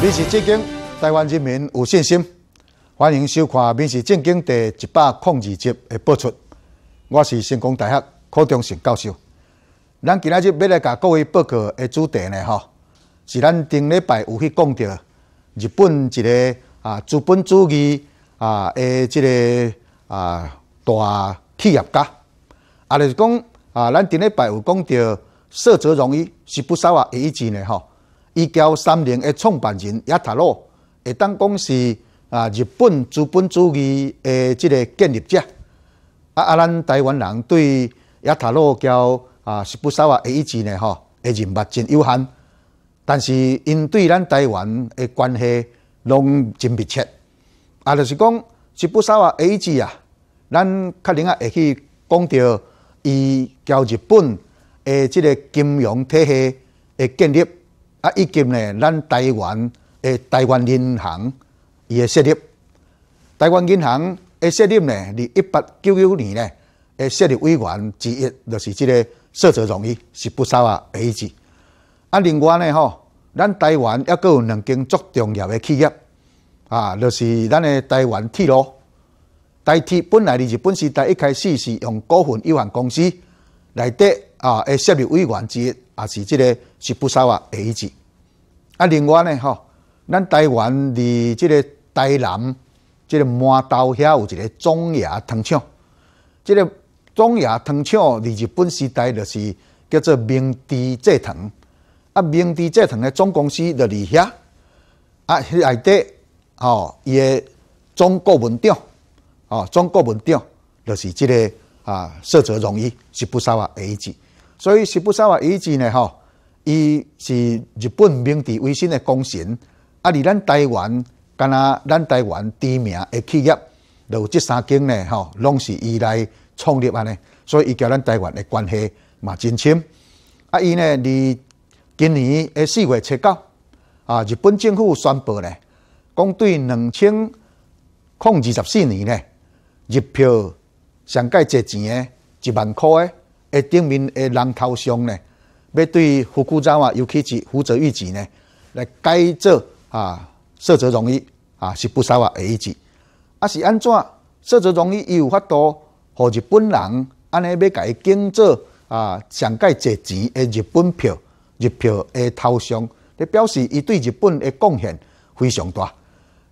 比起晋江，台湾人民有信心。欢迎收看《民事正经》第一百零二集的播出。我是成功大学柯中信教授。咱今日就要来甲各位报告的主题呢，吼，是咱顶礼拜有去讲到日本一个啊资本主义啊的这个啊大企业家，啊就是讲啊，咱顶礼拜有讲到色泽容易是不少啊一子呢，吼，伊交三菱的创办人亚塔罗，会当讲是。啊！日本资本主义诶，即个建立者啊啊！咱台湾人对亚塔罗交啊，西布沙瓦 A G 呢，吼，诶，人识真有限。但是因对咱台湾诶关系，拢真密切啊。就是讲，西布沙瓦 A G 啊，咱可能啊会去讲到伊交日本诶，即个金融体系诶建立啊，以及呢，咱台湾诶，台湾银行。伊嘅设立，台湾银行嘅设立咧，二一八九九年咧，嘅设立委员之一，就是即个社泽荣誉，是不少啊例子。啊，另外呢吼，咱台湾也佫有两间足重要嘅企业，啊，就是咱嘅台湾铁路，台铁本来哩日本时代一开始是用股份有限公司来得啊嘅设立委员之一，也是即个是不少啊例子。啊，另外呢吼，咱台湾哩即个台南即个满头遐有一个中亚糖厂。即个中亚糖厂伫日本时代就是叫做明治蔗糖，啊，明治蔗糖的总公司就伫遐。啊，迄内底吼伊个中国文调，啊，中国文调就是即个啊色泽容易是不少啊，椅子。所以是不少啊，椅子呢吼，伊是日本明治维新的功臣，啊，离咱台湾。敢若咱台湾知名的企业，就有这三间呢，吼，拢是依赖创立安尼，所以伊交咱台湾的关系嘛真深。啊，伊呢，离今年诶四月七九，啊，日本政府宣布呢，讲对两千控二十四年呢，入票上届借钱诶，一万块诶，诶，顶面诶人头上呢，要对福库州啊，尤其是福泽预支呢，来改造啊。色泽容易啊，是不少啊例级。啊，是安怎色泽容易，伊有法度，互日本人安尼要甲伊竞做啊，上届借钱诶日本票，日票诶头上，咧表示伊对日本诶贡献非常大。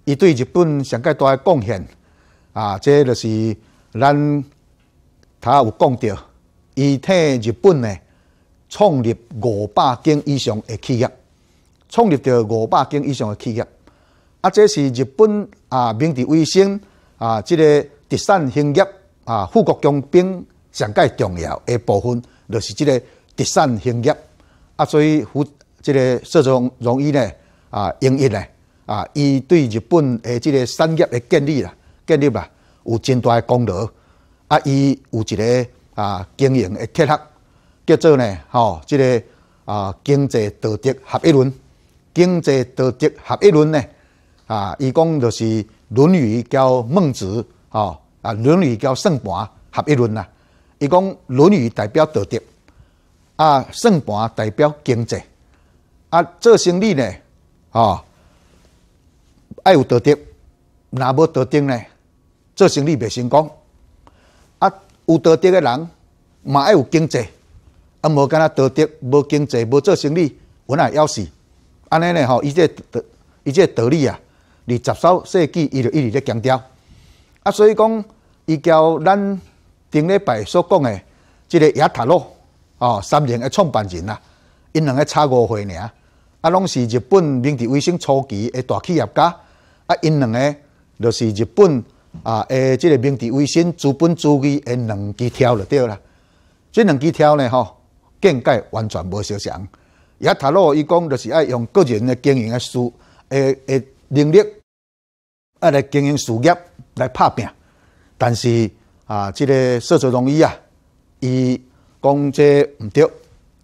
伊对日本上届大诶贡献啊，这就是咱他有讲着，伊替日本诶创立五百间以上诶企业，创立着五百间以上诶企业。啊，这是日本啊，明治维新啊，即个地产兴业啊，富国强兵上界重要的部分，就是即个地产兴业。啊，所以福即个社长荣易呢啊，英衣呢啊，伊对日本的即个产业的建立啦、建立啦，有真大的功劳。啊，伊有一个啊经营的契合叫做呢吼，即个啊经济道德合一论。经济道德合一论呢？啊，伊讲就是《论语》交《孟子》吼，啊，《论语》交《圣盘》合一论啦。伊讲《论语》代表道德，啊，《圣盘》代表经济，啊，做生意呢，吼，爱有道德，若无道德呢，做生意袂成功。啊，有道德的人嘛爱有经济，啊，无敢若道德无经济无做生意，我乃要死。安尼呢吼，伊这德伊这道理啊。二十世纪，伊就一直咧强调，啊，所以讲伊交咱顶礼拜所讲的即个亚塔洛哦，三菱个创办人啦，因两个差五岁尔，啊，拢是日本明治维新初期个大企业家，啊，因两个就是日本啊，诶，即个明治维新资本主义诶两支挑就对啦。即两支挑呢，吼，见解完全无相像。亚塔洛伊讲，就是爱用个人咧经营个事，诶诶。能力啊来经营事业来拍拼，但是啊，这个说会容易啊，伊讲这毋对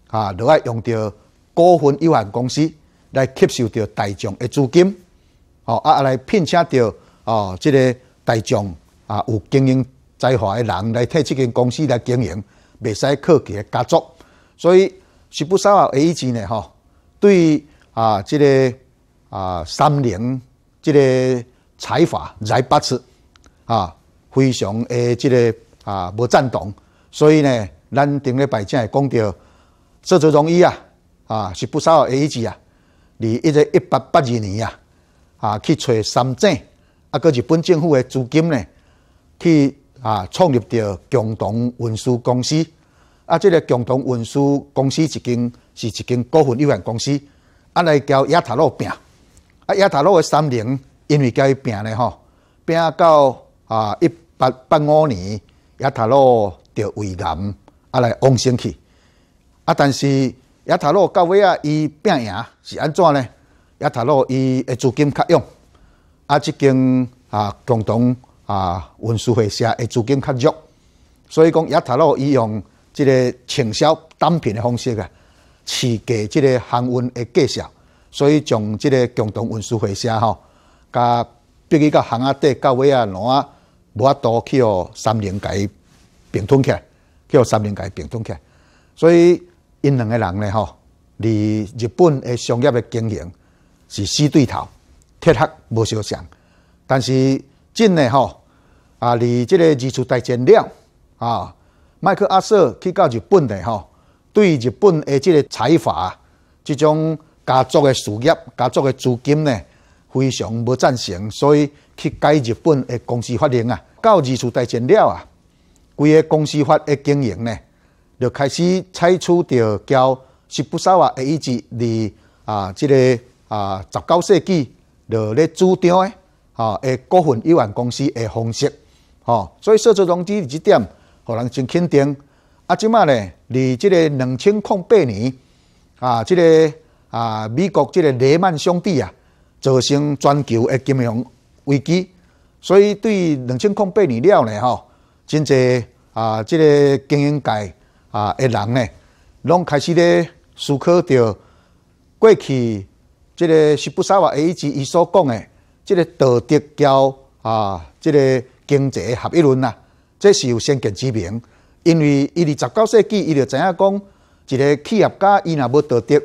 啊，落来用到股份有限公司来吸收到大众的资金，哦啊来聘请到哦，这个大众啊有经营才华的人来替即间公司来经营，未使靠他家族，所以是不少啊意义呢，吼，对啊，这个。啊，三菱这个财阀在八次啊，非常诶，这个啊无赞同，所以呢，咱顶礼拜才也讲到，涉足中医啊啊是不少诶例啊。二一七一八八二年啊啊去找三井，啊个日本政府诶资金呢去啊创立着共同运输公司，啊这个共同运输公司一间是一间股份有限公司，啊来交亚特路拼。啊，亚塔洛的三菱因为甲伊拼咧吼，拼到啊一八八五年，亚塔洛着胃癌，啊来往先去。啊，但是亚塔洛到尾啊，伊拼赢是安怎呢？亚塔洛伊的资金较用，啊，即间啊，共同啊运输会社的资金较弱，所以讲亚塔洛伊用即个畅销单品的方式啊，市价即个航运的介绍。所以，从即个共同运输火车吼，甲比如到杭啊、底、到位啊、哪啊，无法度去哦，三菱改并通起，来，叫三菱改并通起。来。所以，因两个人呢吼，离日本的商业的经营是死对头，铁黑无相像。但是真诶吼，啊，离这个日出大战了啊，麦克阿瑟去到日本的吼，对日本的这个财阀这种。家族嘅事业，家族嘅资金呢，非常无赞成，所以去改日本嘅公司法人啊。到二次大战了啊，规个公司法嘅经营呢，就开始采取着交吉普沙瓦，以及离啊，即个啊十九世纪就咧主张诶，啊，股份有限公司诶方式，吼。所以说足融资这点，互人真肯定。啊，即卖呢，离即个两千零八年啊，即个。啊！美国这个雷曼兄弟啊，造成全球的金融危机，所以对两千零八年了呢，吼，真济啊，这个经营界啊，的人呢，拢开始咧思考着过去这个是不少话，A G 伊所讲个，这个道德交啊，这个经济个合一轮啊，这是有先见之明，因为伊二十九世纪伊就知影讲，一个企业家伊若要道德。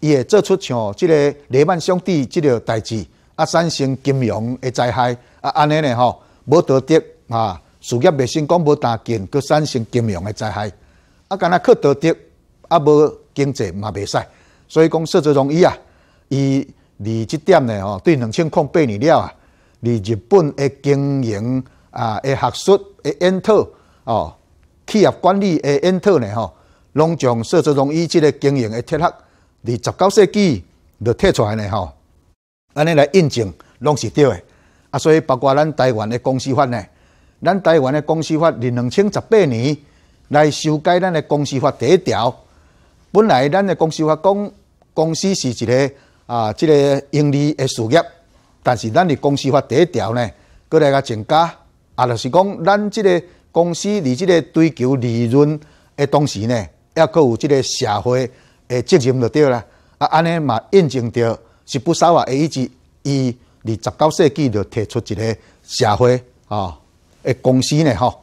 伊会做出像即个雷曼兄弟即个代志，啊，产生金融诶灾害啊，安尼呢吼，无道德啊，事业未成功，无大建，佫产生金融诶灾害。啊，干那去道德啊，无经济嘛袂使，所以讲说做容易啊。伊，离即点呢吼，对两千空八年了啊，离日本诶经营啊，诶学术诶研讨哦，企业管理诶研讨呢吼，拢将说做容易即个经营诶铁黑。二十九世纪就提出来呢吼，安尼来印证拢是对的。啊，所以包括咱台湾的公司法呢，咱台湾的公司法二零零十八年来修改咱的公司法第一条。本来咱的公司法讲公司是一个啊，即个盈利的事业，但是咱的公司法第一条呢，过来加增加，啊，就是讲咱即个公司伫即个追求利润的同时呢，还搁有即个社会。诶，责任就对了。啊，安尼嘛，印证着是不少啊。伊以及伊二十九世纪就提出一个社会啊，诶公司呢，吼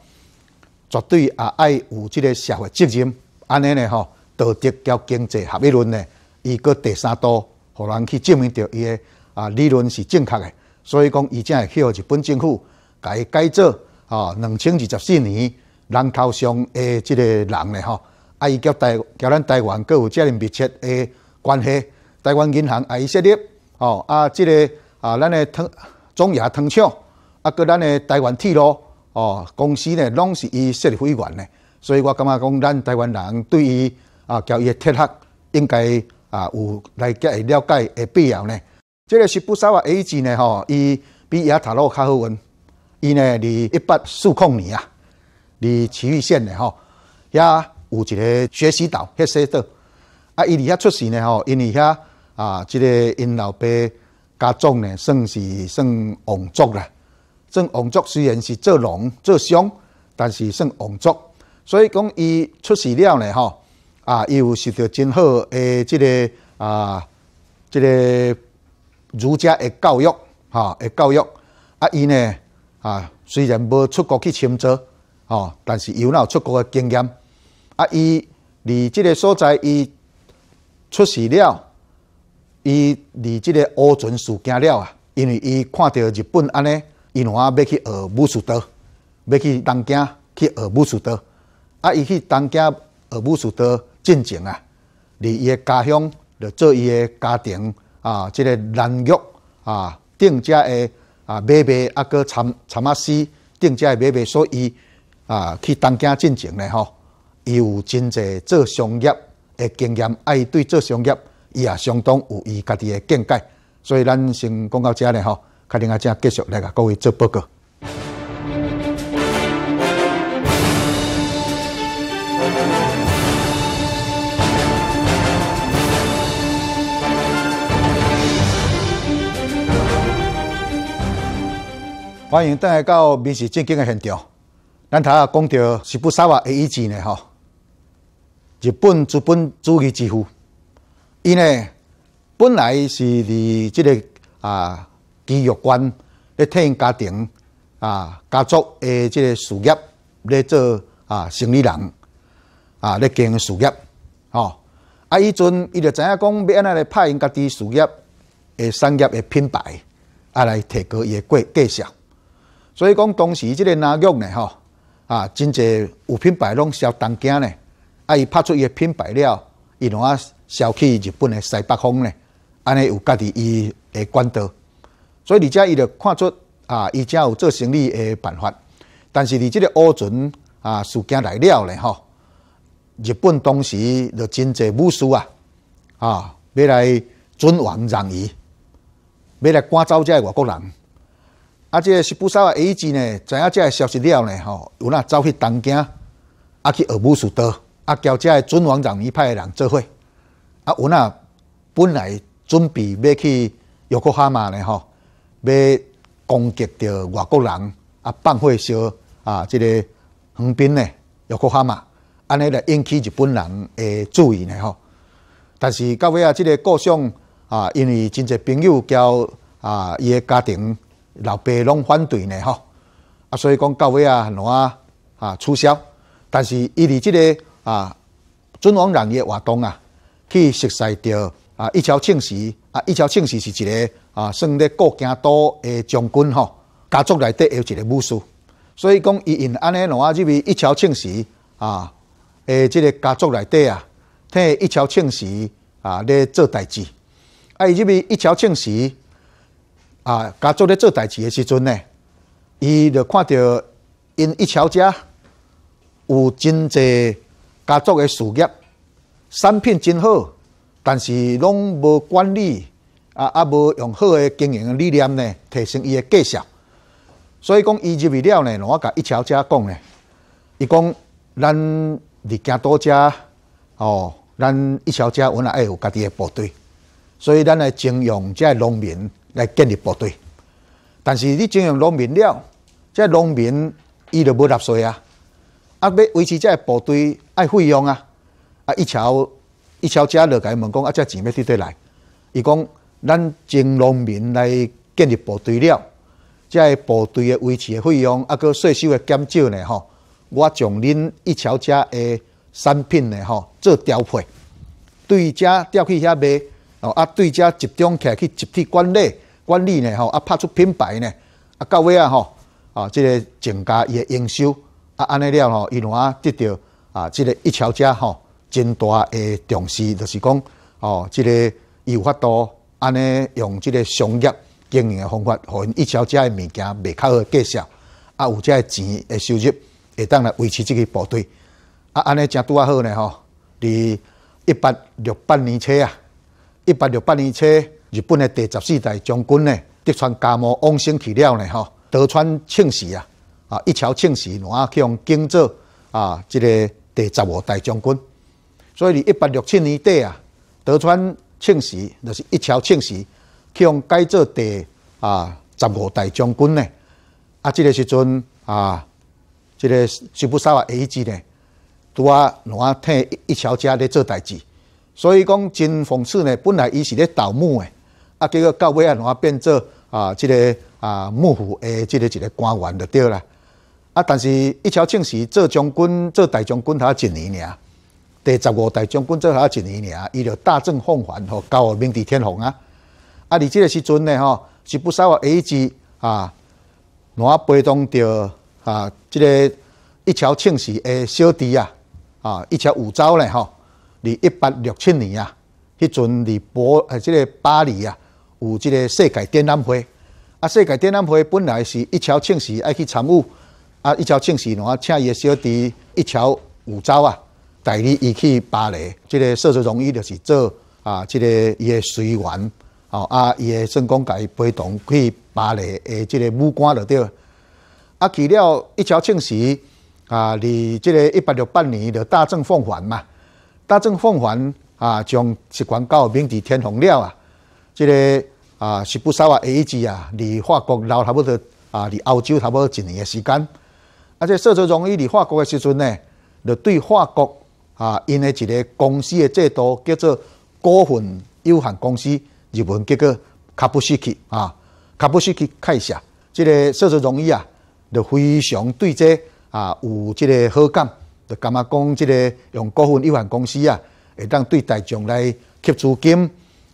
绝对啊爱有即个社会责任。安尼呢，吼道德交经济合一论呢，伊个第三度，互人去证明着伊个啊理论是正确诶。所以讲，伊才会去互日本政府改改造啊，两千二十四年人头上诶，即个人呢，吼。啊，伊交台交咱台湾各有遮尔密切诶关系。台湾银行啊，伊设立哦，啊，即个啊，咱诶腾中亚腾厂，啊，搁咱诶台湾铁路哦，公司呢，拢是伊设立会员呢。所以我感觉讲，咱台湾人对于啊，交伊诶铁客，应该啊有来加会了解诶必要呢。即个是不少啊 A 字呢吼，伊比亚塔洛较好闻。伊呢，伫一八四控年啊，伫奇遇县呢吼也。有一个学习岛，迄色岛。啊，伊伫遐出事呢吼，因为遐啊，即个因老爸家族呢，算是算王族啦。算王族虽然是做龙做商，但是算王族。所以讲，伊出事了呢，吼啊，伊有是到真好诶，即个啊，即个儒家诶教育，哈，诶教育。啊，伊呢啊，虽然无出国去深造，吼，但是有那有出国嘅经验。啊！伊离即个所在，伊出事了。伊离即个乌镇事件了啊！因为伊看到日本安尼，伊话要去学武术刀，要去东京去学武术刀。啊！伊去东京学武术刀进前啊，离伊个家乡就做伊个家庭啊，即个男玉啊，定家个啊买卖啊，个参参啊，西定家个买卖，所以啊，去东京进前咧吼。伊有真侪做商业诶经验，伊对做商业伊也相当有伊家己诶见解，所以咱先讲到遮咧吼，决定阿再继续来甲各位做报告。欢迎等来到民事正经诶现场，咱头下讲到是不啥话会一致呢吼？日本资本主义之父，伊呢本来是伫即个啊鸡肉馆咧替家庭啊家族诶即个事业咧做啊生意人啊咧经营事业吼啊，伊阵伊就知影讲要安奈来拍因家己事业诶商业诶品牌，啊来提高伊诶价价格。所以讲当时即个南玉呢吼啊，真侪有品牌拢是要京呢。啊！伊拍出伊个品牌了，伊拢啊销去日本的西北方呢。安尼有家己伊的管道，所以而且伊就看出啊，伊才有做生意的办法。但是伫即个乌船啊事件来了呢，吼！日本当时就真济武士啊，啊，要来尊王攘夷，要来赶走只外国人。啊，这个是不少的 A 子呢，知影只个消息了呢，吼，有呐走去东京，啊去学武术刀。啊，交即个尊王长一派诶人做伙，啊，我那本来准备要去约克哈马呢吼，要攻击着外国人，啊，放火烧啊，即个横滨呢，约克哈马，安尼来引起日本人诶注意呢吼。但是到尾啊，即个构想啊，因为真侪朋友交啊，伊诶家庭老爸拢反对呢吼，啊，所以讲到尾啊，两啊啊取消。但是伊伫即个。啊，尊王攘夷活动啊，去熟悉到啊，一桥庆喜啊，一桥庆喜是一个啊，算咧国家多诶将军吼，家族内底有一个武士，所以讲伊因安尼两下即位一桥庆喜啊，诶，即个家族内底啊，替一桥庆喜啊咧做代志，啊，伊即去一桥庆喜啊，家族咧做代志诶时阵呢，伊就看到因一桥家有真侪。家族嘅事业，产品真好，但是拢无管理，啊啊无用好嘅经营理念呢，提升伊嘅绩效。所以讲伊入去了呢，我甲一桥家讲呢，伊讲咱几家多家，哦，咱一桥家原来爱有家己嘅部队，所以咱来征用即农民来建立部队。但是你征用农民了，这农民伊就无纳税啊。啊，要维持这部队爱费用啊！啊，一桥一桥家落伊问讲，啊，这钱要提得来？伊讲，咱从农民来建立部队了，这部队的维持的费用，啊，个税收的减少呢？吼，我从恁一桥家个产品呢？吼，做调配，对家调去遐卖，哦，啊，对家集中起来去集体管理，管理呢？吼，啊，拍出品牌呢？啊，到尾啊？吼，啊，即个增加伊的营收。啊，安尼了吼，伊龙啊得到啊，即个一桥家吼真大诶重视，就是讲吼，即个伊有法度安尼用即个商业经营诶方法，互一桥家诶物件卖较好介绍，啊有即个钱诶收入会当来维持即个部队。啊，安尼正拄啊好呢吼。伫一八六八年初啊，一八六八年初，日本诶第十四代将军呢德川家茂往生去了呢吼，德川庆喜啊。啊！一桥庆时，我去用建造啊，这个第十五代将军。所以，你一八六七年底啊，德川庆时就是一桥庆时，去用改做第啊十五代将军呢。啊，这个时阵啊，这个吉普沙话 A 字呢，拄啊，我替一桥家咧做代志。所以讲真讽刺呢，本来伊是咧盗墓诶，啊，结果到尾啊，我变做啊，这个啊幕府诶，这个一个官员就对啦。啊！但是，一桥庆时做将军做大将军他一年尔，第十五大将军做他一年尔，伊就大政奉还，吼，交傲明治天皇啊！啊，你这个时阵呢，吼，是不少个 A 级啊，我陪同着啊，这个一桥庆时的小弟啊，啊，一桥五昭呢，吼，二一八六七年啊，迄阵在博诶，这个巴黎啊，有这个世界展览会啊，世界展览会本来是一桥庆时爱去参与。啊！伊叫庆喜，我请伊个小弟一朝五招啊，带你伊去巴黎。即个设置容易就是做啊，即个伊个随员，好啊，伊个讲甲伊陪同去巴黎诶，即个武官落着。啊，去了，一朝庆喜啊，离即个一八六八年，离大政奉还嘛，大政奉还啊，从石惯到明治天皇了啊，即个啊是不少啊，A 级啊，离法国留差不多啊，离澳洲差不多一年的时间。而个涉足容易，你法国的时阵呢，就对法国啊，因个一个公司的制度叫做股份有限公司。日本叫做卡布斯奇啊，卡布斯奇看一下，即个涉足容易啊，就非常对这啊有即个好感，就感觉讲即个用股份有限公司啊，会当对大众来吸资金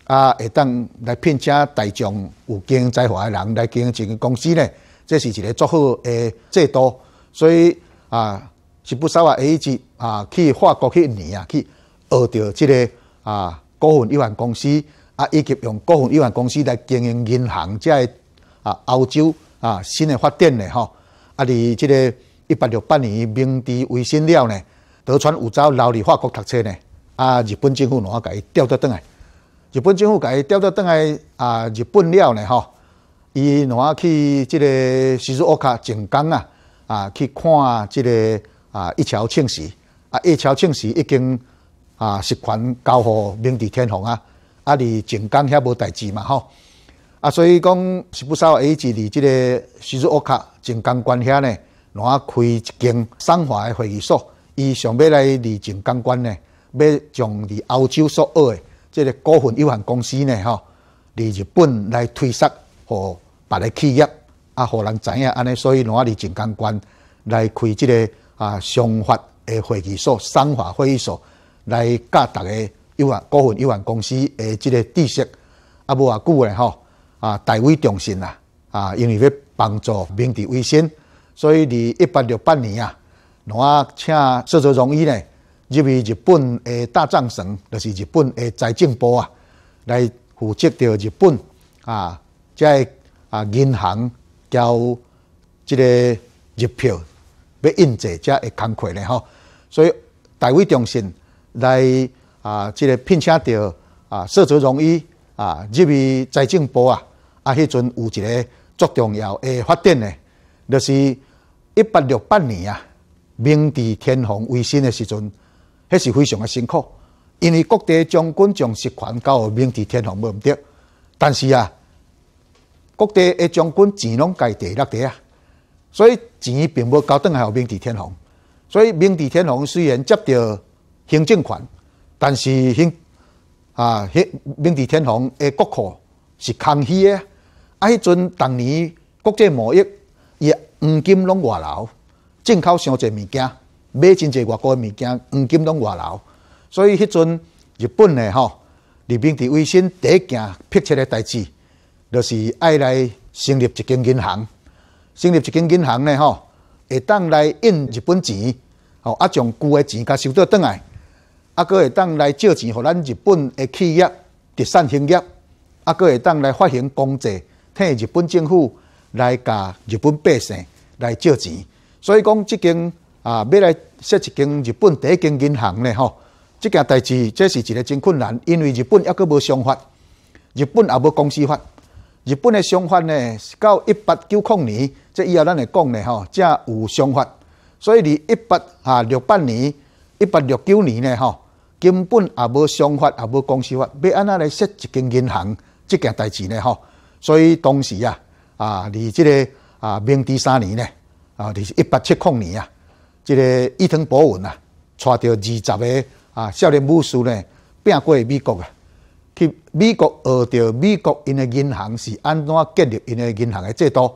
啊，会当来聘请大众有经济华的人来经营公司呢，这是一个足好诶制度。所以啊，是不少话，A G 啊，去法国去一年啊，去学着即个啊股份有限公司啊，以及用股份有限公司来经营银行，即个啊欧洲啊新的发展呢，吼。啊，伫即个一八六八年，明治维新了呢，德川有走留伫法国读册呢，啊，日本政府拿我伊调倒转来，日本政府甲伊调倒转来啊，日本了呢吼，伊拿去即个西斯沃卡靖江啊。啊，去看即个啊，一桥庆时啊，一桥庆时已经啊，是款交互名治天虹啊，啊，离晋江遐无代志嘛吼。啊，所以讲是不少 A 子离即个西州沃卡晋江关遐呢，攵开一间上华的会议所，伊想要来离晋江关呢，要从离澳洲所二的即个股份有限公司呢吼，离日本来推杀和别个企业。啊，互人知影安尼，所以我伫晋江关来开这个啊，商法诶会议所、商法会议所来教大家有限股份有限公司诶即个知识。啊，无偌久诶吼啊，大为重心啦啊，因为要帮助民地维新，所以伫一八六八年啊，我请说说容易呢入去日本诶大藏省，就是日本诶财政部啊，来负责着日本啊即个啊银行。交即个入票要印制才会康快咧吼。所以大卫中心来啊，即个聘请到啊，社足荣易啊，入去财政部啊，啊，迄阵有一个足重要诶发展咧，就是一八六八年啊，明治天皇维新诶时阵，迄是非常诶辛苦，因为各地将军将实权交明治天皇无唔得，但是啊。各地诶，将军钱拢家地落地啊，所以钱并无交登来有明治天皇，所以明治天皇虽然接到行政权，但是迄啊迄明治天皇诶国库是空虚诶，啊迄阵当年国际贸易伊黄金拢外流，进口上侪物件，买真侪外国诶物件，黄金拢外流，所以迄阵日本诶吼，伫明治维新第一件迫切诶代志。就是爱来成立一间银行，成立一间银行呢，吼，会当来印日本钱，吼，啊，将旧的钱甲收倒转来，啊，佮会当来借钱给咱日本的企业、地产兴业，啊，佮会当来发行公债，替日本政府来甲日本百姓来借钱。所以讲，即间啊，要来设一间日本第一间银行呢，吼，即件代志，这是一个真困难，因为日本还佮无想法，日本也无公司法。日本的商法呢，是到一八九零年，即以后咱来讲呢，吼，才有商法。所以，离一八啊六八年、一八六九年呢，吼，根本也无商法，也无公司法，要安那来设一间银行这件代志呢，吼。所以，当时啊，啊，离这个啊，明治三年呢，啊，离一八七零年啊，这个伊藤博文啊，带著二十个啊少年武士呢，拼过美国啊。去美国学着美国因的银行是安怎建立因的银行的制度。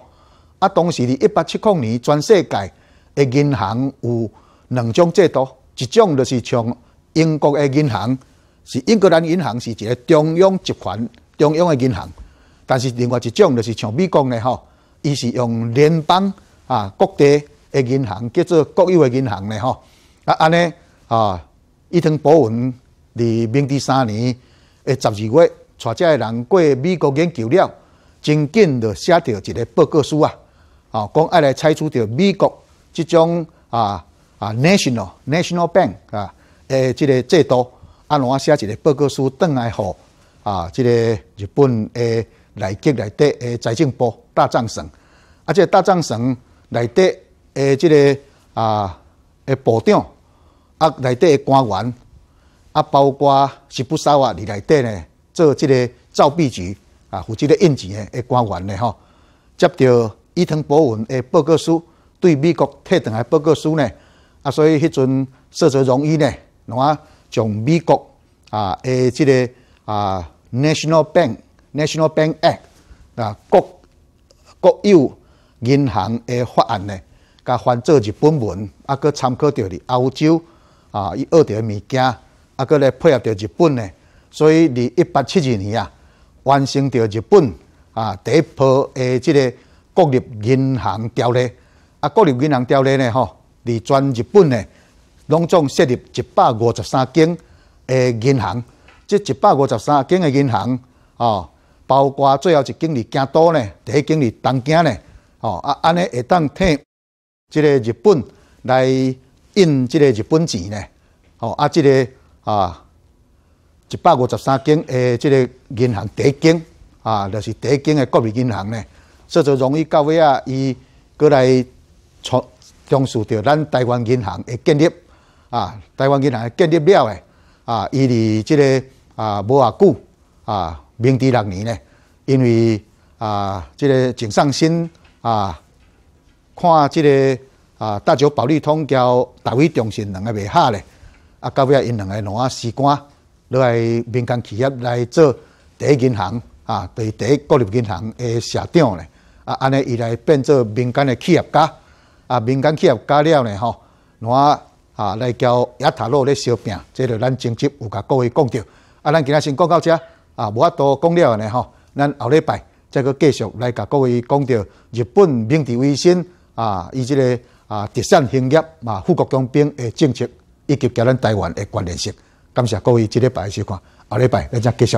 啊，当时伫一八七九年，全世界的银行有两种制度，一种就是像英国的银行，是英格兰银行是一个中央集团、中央的银行。但是另外一种就是像美国的吼，伊是用联邦啊各地的银行叫做国有的银行的吼啊，安尼啊，伊藤博文伫明治三年。诶，十二月带这个人过美国研究了，真紧就写到一个报告书啊！啊，讲爱来拆除掉美国即种啊啊 national national bank 啊，诶，即个制度，啊，我写一个报告书转来给啊，即个日本诶内阁内底诶财政部大藏省，啊，即个大藏省内底诶即个啊诶部长，啊，内底诶官员。啊，包括是不少啊，里内底呢，做这个造币局啊，负责印钱的官员呢，吼，接到伊藤博文的报告书，对美国退档个报告书呢，啊，所以迄阵色泽容易呢，侬啊，从美国啊个这个啊 National Bank National Bank Act 啊国国有银行的法案呢，甲翻做日本文，啊，佫参考到哩欧洲啊，伊学到物件。啊，个嘞配合着日本嘞，所以伫一八七二年啊，完成着日本啊第一波诶，即个国立银行条例。啊，国立银行条例呢吼，伫全日本呢，拢总设立一百五十三间诶银行。即一百五十三间诶银行哦，包括最后一间伫京都呢，第一间伫东京呢，哦啊，安尼会当替即个日本来印即个日本钱呢？哦啊，即个。啊，一百五十三间诶，即个银行第一间啊，就是第一间诶，国民银行咧，说以就容易到尾啊，伊过来创从事着咱台湾银行诶建立啊，台湾银行诶建立了诶啊，伊伫即个啊无偌久啊，明治六年咧，因为啊，即个井上新啊，看即个啊大久保利通交大湾中心两个袂合咧。啊！到尾啊，因两个两个士官来民间企业来做第一银行啊，对第一国立银行的社长咧。啊，安尼伊来变做民间的企业家啊。民间企业家了呢，吼，两啊来交亚塔路咧相拼，即个咱政治有甲各位讲着啊。咱今仔先讲到遮啊，无法多讲了呢，吼。咱后礼拜再去继续来甲各位讲着日本明治维新啊，伊即个啊，特产兴业嘛，富国强兵的政策。以及甲咱台湾的关联性，感谢各位即礼拜收看，下礼拜咱再继续。